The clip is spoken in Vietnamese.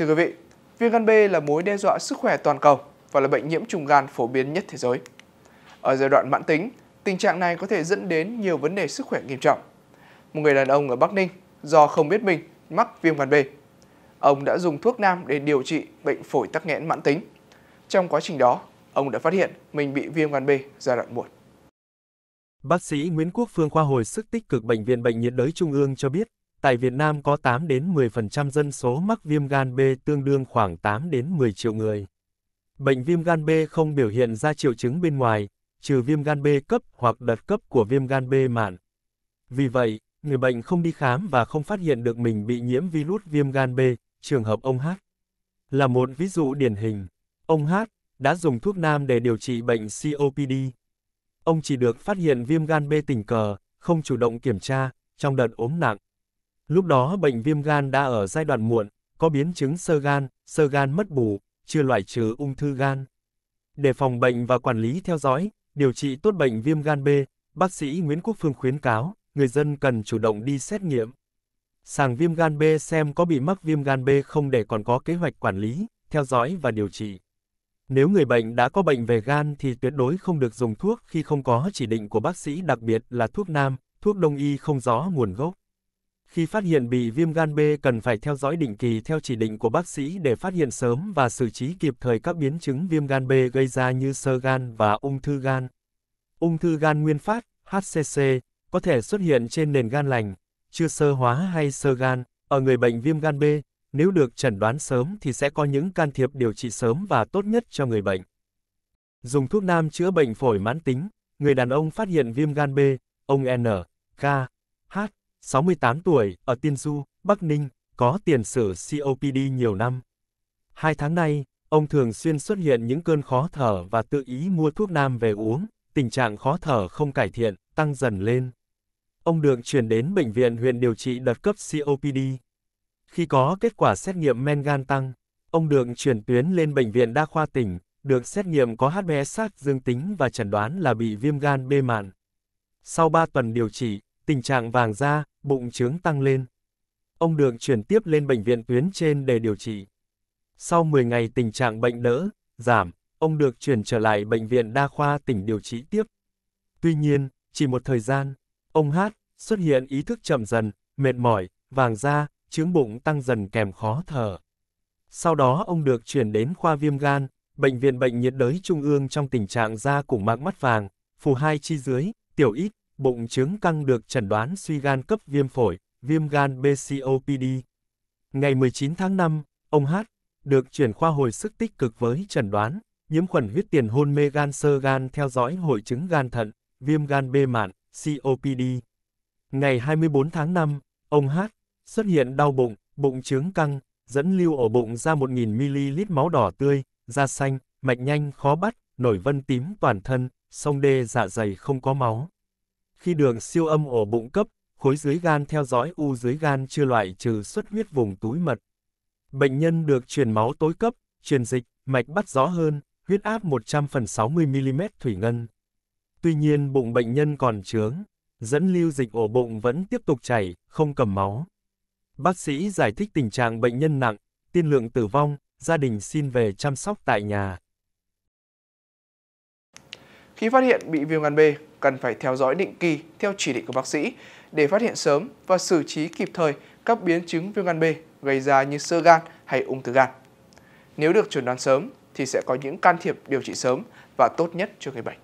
Thưa quý vị, viêm gan B là mối đe dọa sức khỏe toàn cầu và là bệnh nhiễm trùng gan phổ biến nhất thế giới. Ở giai đoạn mãn tính, tình trạng này có thể dẫn đến nhiều vấn đề sức khỏe nghiêm trọng. Một người đàn ông ở Bắc Ninh do không biết mình mắc viêm gan B. Ông đã dùng thuốc nam để điều trị bệnh phổi tắc nghẽn mãn tính. Trong quá trình đó, ông đã phát hiện mình bị viêm gan B giai đoạn muộn. Bác sĩ Nguyễn Quốc Phương khoa hồi sức tích cực Bệnh viện Bệnh nhiệt đới Trung ương cho biết, Tại Việt Nam có 8 đến 10% dân số mắc viêm gan B tương đương khoảng 8 đến 10 triệu người. Bệnh viêm gan B không biểu hiện ra triệu chứng bên ngoài, trừ viêm gan B cấp hoặc đợt cấp của viêm gan B mạn. Vì vậy, người bệnh không đi khám và không phát hiện được mình bị nhiễm virus viêm gan B, trường hợp ông H. Là một ví dụ điển hình. Ông H đã dùng thuốc nam để điều trị bệnh COPD. Ông chỉ được phát hiện viêm gan B tình cờ, không chủ động kiểm tra, trong đợt ốm nặng. Lúc đó bệnh viêm gan đã ở giai đoạn muộn, có biến chứng sơ gan, sơ gan mất bù, chưa loại trừ ung thư gan. Để phòng bệnh và quản lý theo dõi, điều trị tốt bệnh viêm gan B, bác sĩ Nguyễn Quốc Phương khuyến cáo, người dân cần chủ động đi xét nghiệm. Sàng viêm gan B xem có bị mắc viêm gan B không để còn có kế hoạch quản lý, theo dõi và điều trị. Nếu người bệnh đã có bệnh về gan thì tuyệt đối không được dùng thuốc khi không có chỉ định của bác sĩ đặc biệt là thuốc nam, thuốc đông y không rõ nguồn gốc. Khi phát hiện bị viêm gan B cần phải theo dõi định kỳ theo chỉ định của bác sĩ để phát hiện sớm và xử trí kịp thời các biến chứng viêm gan B gây ra như sơ gan và ung thư gan. Ung thư gan nguyên phát, HCC, có thể xuất hiện trên nền gan lành, chưa sơ hóa hay sơ gan. Ở người bệnh viêm gan B, nếu được chẩn đoán sớm thì sẽ có những can thiệp điều trị sớm và tốt nhất cho người bệnh. Dùng thuốc nam chữa bệnh phổi mãn tính, người đàn ông phát hiện viêm gan B, ông N, K, H, 68 tuổi, ở Tiên Du, Bắc Ninh, có tiền sử COPD nhiều năm. Hai tháng nay, ông thường xuyên xuất hiện những cơn khó thở và tự ý mua thuốc nam về uống, tình trạng khó thở không cải thiện, tăng dần lên. Ông được chuyển đến bệnh viện huyện điều trị đợt cấp COPD. Khi có kết quả xét nghiệm men gan tăng, ông được chuyển tuyến lên bệnh viện đa khoa tỉnh, được xét nghiệm có HbSAC dương tính và chẩn đoán là bị viêm gan B mạn. Sau 3 tuần điều trị, tình trạng vàng da, bụng trướng tăng lên. Ông được chuyển tiếp lên bệnh viện tuyến trên để điều trị. Sau 10 ngày tình trạng bệnh đỡ, giảm, ông được chuyển trở lại bệnh viện đa khoa tỉnh điều trị tiếp. Tuy nhiên, chỉ một thời gian, ông Hát xuất hiện ý thức chậm dần, mệt mỏi, vàng da, trướng bụng tăng dần kèm khó thở. Sau đó ông được chuyển đến khoa viêm gan, bệnh viện bệnh nhiệt đới trung ương trong tình trạng da cùng mạc mắt vàng, phù hai chi dưới, tiểu ít, bụng trướng căng được chẩn đoán suy gan cấp viêm phổi, viêm gan BCOPD. Ngày 19 tháng 5, ông H được chuyển khoa hồi sức tích cực với chẩn đoán nhiễm khuẩn huyết tiền hôn mê gan sơ gan theo dõi hội chứng gan thận, viêm gan B mạn, COPD. Ngày 24 tháng 5, ông H xuất hiện đau bụng, bụng trướng căng, dẫn lưu ở bụng ra 1.000ml máu đỏ tươi, da xanh, mạch nhanh khó bắt, nổi vân tím toàn thân, sông đê dạ dày không có máu. Khi đường siêu âm ổ bụng cấp, khối dưới gan theo dõi u dưới gan chưa loại trừ xuất huyết vùng túi mật. Bệnh nhân được truyền máu tối cấp, truyền dịch, mạch bắt gió hơn, huyết áp 100 phần 60mm thủy ngân. Tuy nhiên bụng bệnh nhân còn trướng, dẫn lưu dịch ổ bụng vẫn tiếp tục chảy, không cầm máu. Bác sĩ giải thích tình trạng bệnh nhân nặng, tiên lượng tử vong, gia đình xin về chăm sóc tại nhà. Khi phát hiện bị viêm gan B, cần phải theo dõi định kỳ theo chỉ định của bác sĩ để phát hiện sớm và xử trí kịp thời các biến chứng viêm gan B gây ra như sơ gan hay ung thư gan. Nếu được chuẩn đoán sớm thì sẽ có những can thiệp điều trị sớm và tốt nhất cho người bệnh.